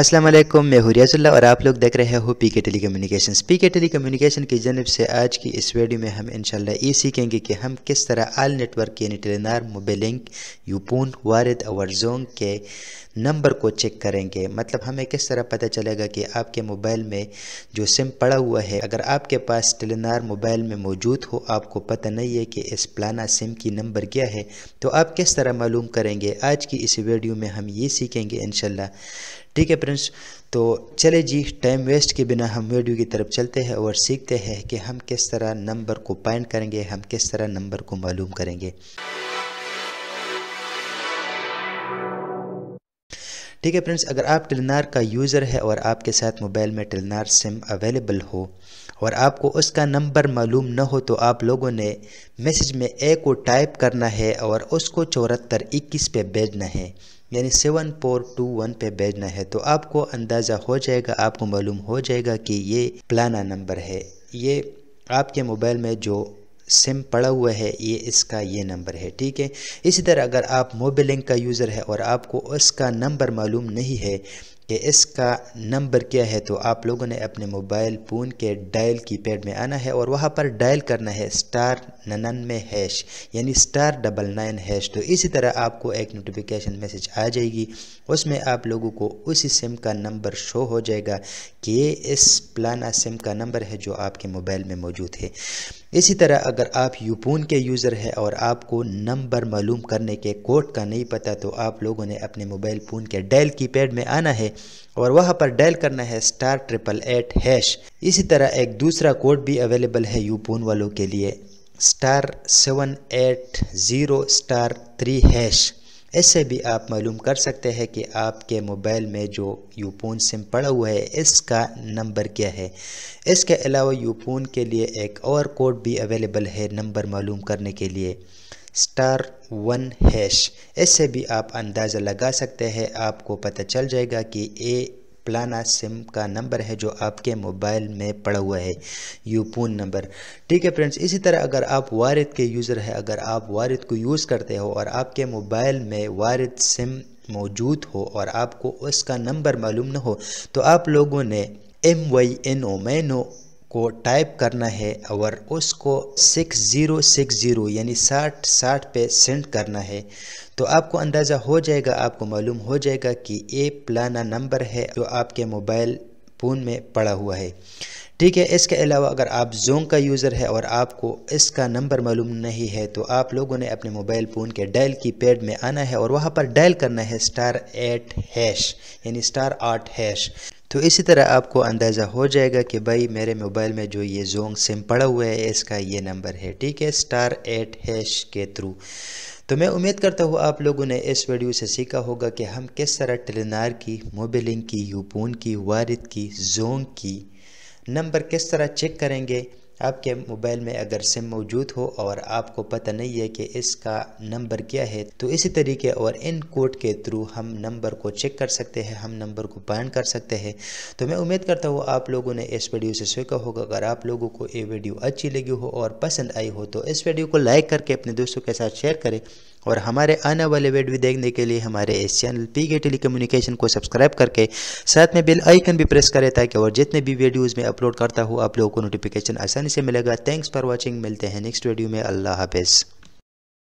अस्सलाम वालेकुम मैं हुरियाजुल्ला और आप लोग देख रहे हो P K telecommunication P K telecommunication की जनब से आज की इस वीडियो में हम इनशाला ये सीखेंगे कि हम किस तरह आल नेटवर्क यानी टेलीनार लिंक यूपून वारद और जोंग के नंबर को चेक करेंगे मतलब हमें किस तरह पता चलेगा कि आपके मोबाइल में जो सिम पड़ा हुआ है अगर आपके पास टेलीनार मोबाइल में मौजूद हो आपको पता नहीं है कि इस प्लाना सिम की नंबर क्या है तो आप किस तरह मालूम करेंगे आज की इस वीडियो में हम ये सीखेंगे इन ठीक है प्रिंस तो चले जी टाइम वेस्ट के बिना हम वीडियो की तरफ चलते हैं और सीखते हैं कि हम किस तरह नंबर को पाइंड करेंगे हम किस तरह नंबर को मालूम करेंगे ठीक है फ्रेंड्स अगर आप टेलनार का यूज़र है और आपके साथ मोबाइल में टेलनार सिम अवेलेबल हो और आपको उसका नंबर मालूम न हो तो आप लोगों ने मैसेज में ए को टाइप करना है और उसको चौहत्तर इक्कीस पे भेजना है यानी सेवन फोर टू वन पे भेजना है तो आपको अंदाज़ा हो जाएगा आपको मालूम हो जाएगा कि ये पुराना नंबर है ये आपके मोबाइल में जो सिम पड़ा हुआ है ये इसका ये नंबर है ठीक है इसी तरह अगर आप मोबिलिंक का यूज़र है और आपको उसका नंबर मालूम नहीं है कि इसका नंबर क्या है तो आप लोगों ने अपने मोबाइल फ़ोन के डायल कीपैड में आना है और वहाँ पर डायल करना है स्टार ननन में हैश यानी स्टार डबल नाइन हैश तो इसी तरह आपको एक नोटिफिकेशन मैसेज आ जाएगी उसमें आप लोगों को उसी सिम का नंबर शो हो जाएगा कि ये इस प्लाना सिम का नंबर है जो आपके मोबाइल में मौजूद है इसी तरह अगर आप यूपोन के यूज़र हैं और आपको नंबर मालूम करने के कोड का नहीं पता तो आप लोगों ने अपने मोबाइल फ़ोन के डायल कीपैड में आना है और वहाँ पर डायल करना है स्टार ट्रिपल एट हैश इसी तरह एक दूसरा कोड भी अवेलेबल है यूपोन वालों के लिए star seven eight zero star three hash इससे भी आप मालूम कर सकते हैं कि आपके मोबाइल में जो यूपोन सिम पड़ा हुआ है इसका नंबर क्या है इसके अलावा यूपोन के लिए एक और कोड भी अवेलेबल है नंबर मालूम करने के लिए स्टार वन हैश इससे भी आप अंदाज़ा लगा सकते हैं आपको पता चल जाएगा कि ए प्लाना सिम का नंबर है जो आपके मोबाइल में पड़ा हुआ है यूपून नंबर ठीक है फ्रेंड्स इसी तरह अगर आप वारद के यूज़र हैं अगर आप वारद को यूज़ करते हो और आपके मोबाइल में वारद सिम मौजूद हो और आपको उसका नंबर मालूम ना हो तो आप लोगों ने एम वाई एन ओ मैनो को टाइप करना है और उसको सिक्स ज़ीरो सिक्स ज़ीरो यानी साठ साठ पे सेंड करना है तो आपको अंदाज़ा हो जाएगा आपको मालूम हो जाएगा कि ये पुराना नंबर है जो आपके मोबाइल फ़ोन में पड़ा हुआ है ठीक है इसके अलावा अगर आप जोंग का यूज़र है और आपको इसका नंबर मालूम नहीं है तो आप लोगों ने अपने मोबाइल फ़ोन के डायल की पैड में आना है और वहाँ पर डायल करना है स्टार एट हैश यानी स्टार आठ हैश तो इसी तरह आपको अंदाज़ा हो जाएगा कि भाई मेरे मोबाइल में जो ये जोंग सिम पड़ा हुआ है इसका ये नंबर है ठीक है स्टार एट हैश के थ्रू तो मैं उम्मीद करता हूँ आप लोगों ने इस वीडियो से सीखा होगा कि हम किस तरह टेलीनार की मोबिलिंग की यूपून की वारद की जोंग की नंबर किस तरह चेक करेंगे आपके मोबाइल में अगर सिम मौजूद हो और आपको पता नहीं है कि इसका नंबर क्या है तो इसी तरीके और इन कोड के थ्रू हम नंबर को चेक कर सकते हैं हम नंबर को बैन कर सकते हैं तो मैं उम्मीद करता हूँ आप लोगों ने इस वीडियो से सीखा होगा अगर आप लोगों को ये वीडियो अच्छी लगी हो और पसंद आई हो तो इस वीडियो को लाइक करके अपने दोस्तों के साथ शेयर करें और हमारे आने वाले वीडियो देखने के लिए हमारे इस channel P K telecommunication को सब्सक्राइब करके साथ में बेल आइकन भी प्रेस करें ताकि और जितने भी वीडियोज़ में अपलोड करता हूँ आप लोगों को नोटिफिकेशन आसान आसानी से मिलेगा थैंक्स फॉर वॉचिंग मिलते हैं नेक्स्ट वीडियो में अल्लाह हाफिज़